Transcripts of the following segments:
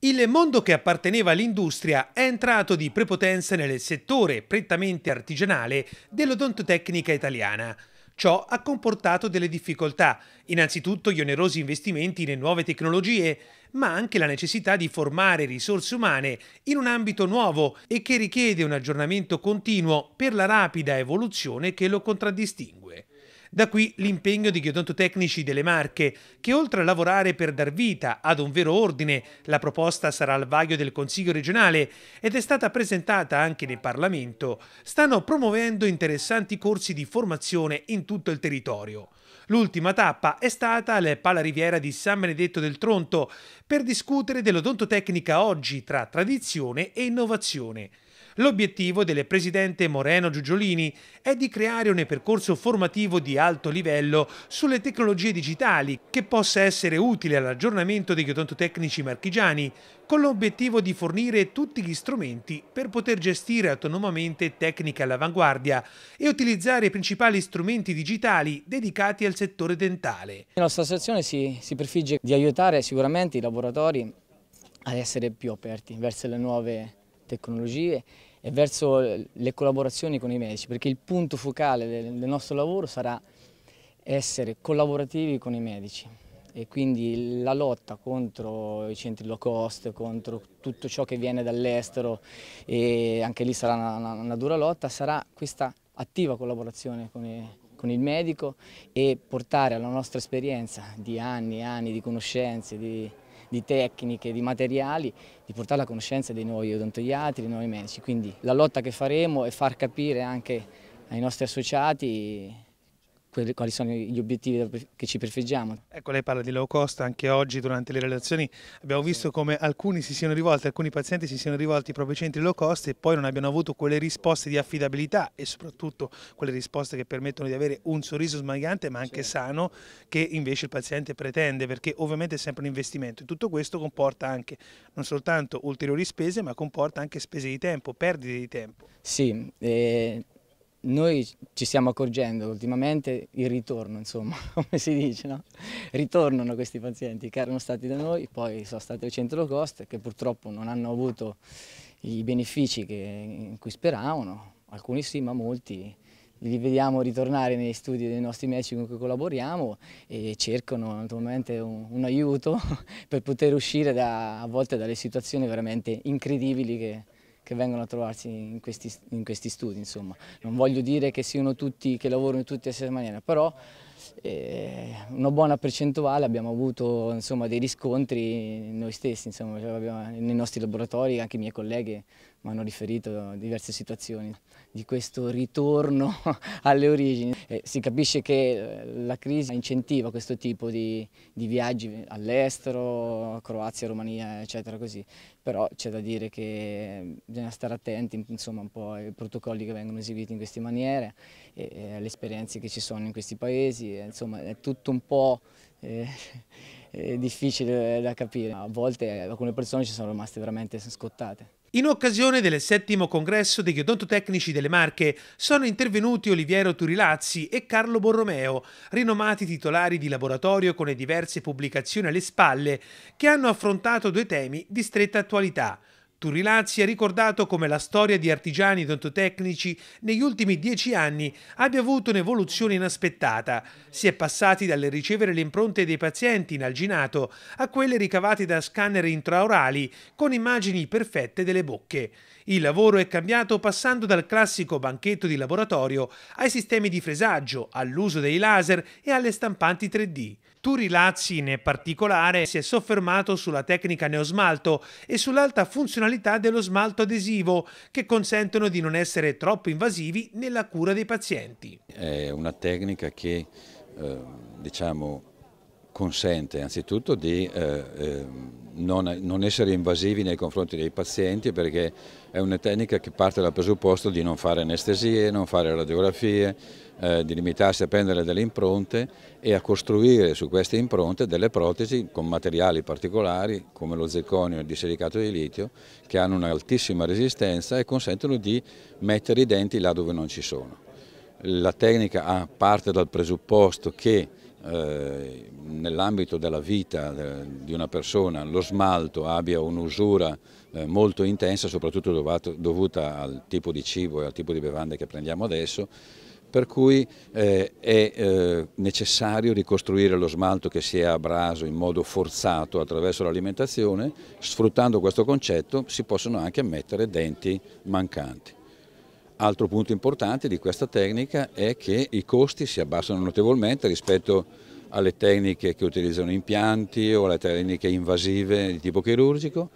Il mondo che apparteneva all'industria è entrato di prepotenza nel settore prettamente artigianale dell'odontotecnica italiana. Ciò ha comportato delle difficoltà, innanzitutto gli onerosi investimenti nelle nuove tecnologie, ma anche la necessità di formare risorse umane in un ambito nuovo e che richiede un aggiornamento continuo per la rapida evoluzione che lo contraddistingue. Da qui l'impegno degli odontotecnici delle Marche, che oltre a lavorare per dar vita ad un vero ordine, la proposta sarà al vaglio del Consiglio regionale ed è stata presentata anche nel Parlamento, stanno promuovendo interessanti corsi di formazione in tutto il territorio. L'ultima tappa è stata alle Pala Riviera di San Benedetto del Tronto per discutere dell'odontotecnica oggi tra tradizione e innovazione. L'obiettivo delle presidente Moreno Giugiolini è di creare un percorso formativo di alto livello sulle tecnologie digitali che possa essere utile all'aggiornamento degli odontotecnici marchigiani, con l'obiettivo di fornire tutti gli strumenti per poter gestire autonomamente tecniche all'avanguardia e utilizzare i principali strumenti digitali dedicati al settore dentale. La nostra associazione si, si prefigge di aiutare sicuramente i laboratori ad essere più aperti verso le nuove tecnologie e verso le collaborazioni con i medici, perché il punto focale del, nostro lavoro sarà essere collaborativi con i medici e quindi la lotta contro i centri low cost, contro tutto ciò che viene dall'estero e anche lì sarà una, una, una, dura lotta, sarà questa attiva collaborazione con, i, con, il medico e portare alla nostra esperienza di anni e anni di conoscenze, di, di tecniche, di materiali, di portare la conoscenza dei nuovi odontoiatri, dei nuovi medici. Quindi la lotta che faremo è far capire anche ai nostri associati quali sono gli obiettivi che ci prefiggiamo. Ecco, lei parla di low cost, anche oggi durante le relazioni abbiamo visto come alcuni si siano rivolti, alcuni pazienti si siano rivolti ai propri centri low cost e poi non abbiano avuto quelle risposte di affidabilità e soprattutto quelle risposte che permettono di avere un sorriso smagante ma anche sì. sano che invece il paziente pretende perché ovviamente è sempre un investimento e tutto questo comporta anche non soltanto ulteriori spese ma comporta anche spese di tempo, perdite di tempo. Sì, eh, noi ci stiamo accorgendo ultimamente il ritorno, insomma, come si dice, no? ritornano questi pazienti che erano stati da noi, poi sono stati al centro cost che purtroppo non hanno avuto i benefici che, in cui speravano, alcuni sì ma molti li vediamo ritornare negli studi dei nostri medici con cui collaboriamo e cercano naturalmente un, un aiuto per poter uscire da, a volte dalle situazioni veramente incredibili che, che vengono a trovarsi in questi, in questi studi. Insomma. Non voglio dire che, siano tutti, che lavorano tutti alla stessa maniera, però eh, una buona percentuale abbiamo avuto insomma, dei riscontri noi stessi, insomma, cioè abbiamo, nei nostri laboratori, anche i miei colleghi mi hanno riferito diverse situazioni di questo ritorno alle origini. Eh, si capisce che eh, la crisi incentiva questo tipo di, di viaggi all'estero, Croazia, Romania, eccetera così, però c'è da dire che eh, bisogna stare attenti insomma, un po' ai protocolli che vengono eseguiti in queste maniere, e, e alle esperienze che ci sono in questi paesi, e, insomma è tutto un po'... Eh, è difficile da capire, a volte alcune persone ci sono rimaste veramente scottate. In occasione del settimo congresso degli odontotecnici delle Marche sono intervenuti Oliviero Turilazzi e Carlo Borromeo, rinomati titolari di laboratorio con le diverse pubblicazioni alle spalle, che hanno affrontato due temi di stretta attualità – Turrilazzi ha ricordato come la storia di artigiani odontotecnici negli ultimi dieci anni abbia avuto un'evoluzione inaspettata. Si è passati dal ricevere le impronte dei pazienti in alginato a quelle ricavate da scanner intraorali con immagini perfette delle bocche. Il lavoro è cambiato passando dal classico banchetto di laboratorio ai sistemi di fresaggio, all'uso dei laser e alle stampanti 3D. Turi Lazzi in particolare si è soffermato sulla tecnica neosmalto e sull'alta funzionalità dello smalto adesivo che consentono di non essere troppo invasivi nella cura dei pazienti. È una tecnica che eh, diciamo, consente anzitutto di eh, eh, non, non, essere invasivi nei confronti dei pazienti perché è una tecnica che parte dal presupposto di non fare anestesie, non fare radiografie, eh, di limitarsi a prendere delle impronte e a costruire su queste impronte delle protesi con materiali particolari come lo zirconio e il disilicato di litio che hanno un'altissima resistenza e consentono di mettere i denti là dove non ci sono. La tecnica parte dal presupposto che eh, nell'ambito della vita eh, di una persona lo smalto abbia un'usura eh, molto intensa, soprattutto dovuta al tipo di cibo e al tipo di bevande che prendiamo adesso, per cui è necessario ricostruire lo smalto che si è abraso in modo forzato attraverso l'alimentazione, sfruttando questo concetto si possono anche mettere denti mancanti. Altro punto importante di questa tecnica è che i costi si abbassano notevolmente rispetto alle tecniche che utilizzano impianti o alle tecniche invasive di tipo chirurgico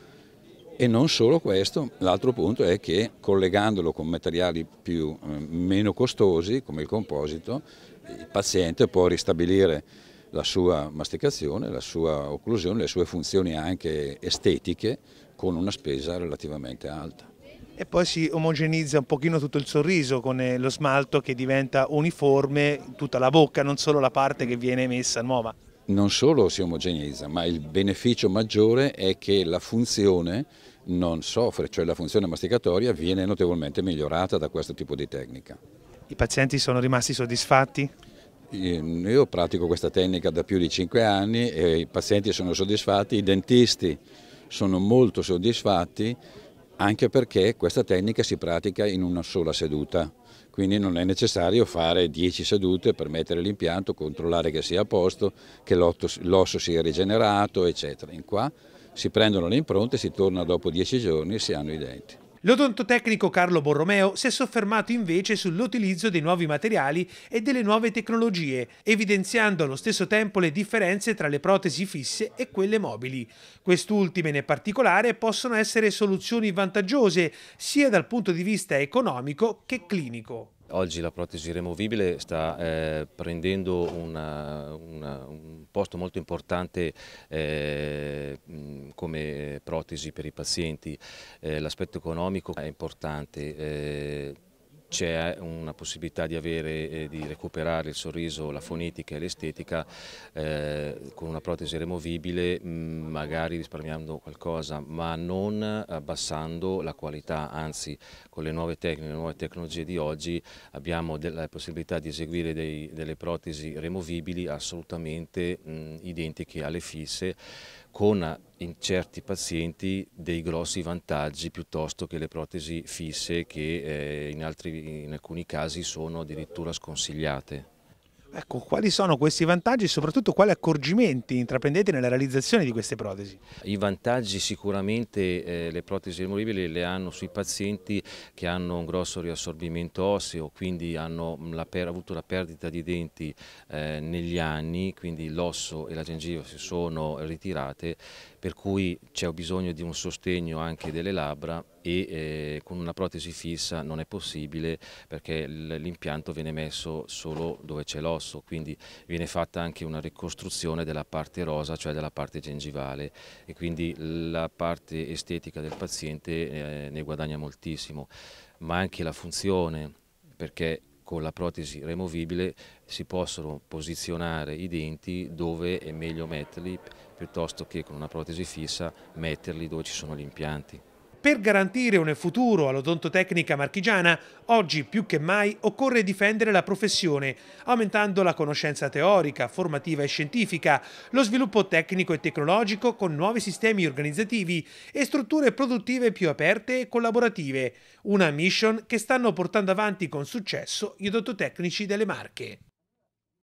e non solo questo, l'altro punto è che collegandolo con materiali più, eh, meno costosi come il composito il paziente può ristabilire la sua masticazione, la sua occlusione, le sue funzioni anche estetiche con una spesa relativamente alta e poi si omogenizza un pochino tutto il sorriso con eh, lo smalto che diventa uniforme tutta la bocca, non solo la parte che viene messa nuova. Non solo si omogenizza, ma il beneficio maggiore è che la funzione non soffre, cioè la funzione masticatoria viene notevolmente migliorata da questo tipo di tecnica. I pazienti sono rimasti soddisfatti? Ehm, io pratico questa tecnica da più di 5 anni e i pazienti sono soddisfatti, i dentisti sono molto soddisfatti anche perché questa tecnica si pratica in una sola seduta, quindi non è necessario fare 10 sedute per mettere l'impianto, controllare che sia a posto, che l'osso sia rigenerato, eccetera. In qua si prendono le impronte, si torna dopo 10 giorni e si hanno i denti. L'odontotecnico Carlo Borromeo si è soffermato invece sull'utilizzo dei nuovi materiali e delle nuove tecnologie, evidenziando allo stesso tempo le differenze tra le protesi fisse e quelle mobili. Quest'ultime in particolare possono essere soluzioni vantaggiose sia dal punto di vista economico che clinico. Oggi la protesi removibile sta eh, prendendo una, una, un posto molto importante eh, come protesi per i pazienti. Eh, L'aspetto economico è importante. Eh, c'è una possibilità di, avere, eh, di, recuperare il sorriso, la fonetica e l'estetica eh, con una protesi removibile, mm, magari risparmiando qualcosa, ma non abbassando la qualità, anzi con le nuove tecniche, le nuove tecnologie di oggi abbiamo la possibilità di eseguire dei, delle protesi removibili assolutamente mh, mm, identiche alle fisse con in certi pazienti dei grossi vantaggi piuttosto che le protesi fisse che eh, in, altri, in alcuni casi sono addirittura sconsigliate. Ecco, quali sono questi vantaggi e soprattutto quali accorgimenti intraprendete nella realizzazione di queste protesi? I vantaggi sicuramente eh, le protesi removibili le hanno sui pazienti che hanno un grosso riassorbimento osseo, quindi hanno la avuto la perdita di denti eh, negli anni, quindi l'osso e la gengiva si sono ritirate per cui c'è bisogno di un sostegno anche delle labbra e eh, con una protesi fissa non è possibile perché l'impianto viene messo solo dove c'è l'osso, quindi viene fatta anche una ricostruzione della parte rosa, cioè della parte gengivale e quindi la parte estetica del paziente eh, ne guadagna moltissimo, ma anche la funzione perché con la protesi removibile si possono posizionare i denti dove è meglio metterli piuttosto che con una protesi fissa metterli dove ci sono gli impianti. Per garantire un futuro all'odontotecnica marchigiana, oggi più che mai occorre difendere la professione, aumentando la conoscenza teorica, formativa e scientifica, lo sviluppo tecnico e tecnologico con nuovi sistemi organizzativi e strutture produttive più aperte e collaborative, una mission che stanno portando avanti con successo gli odontotecnici delle Marche.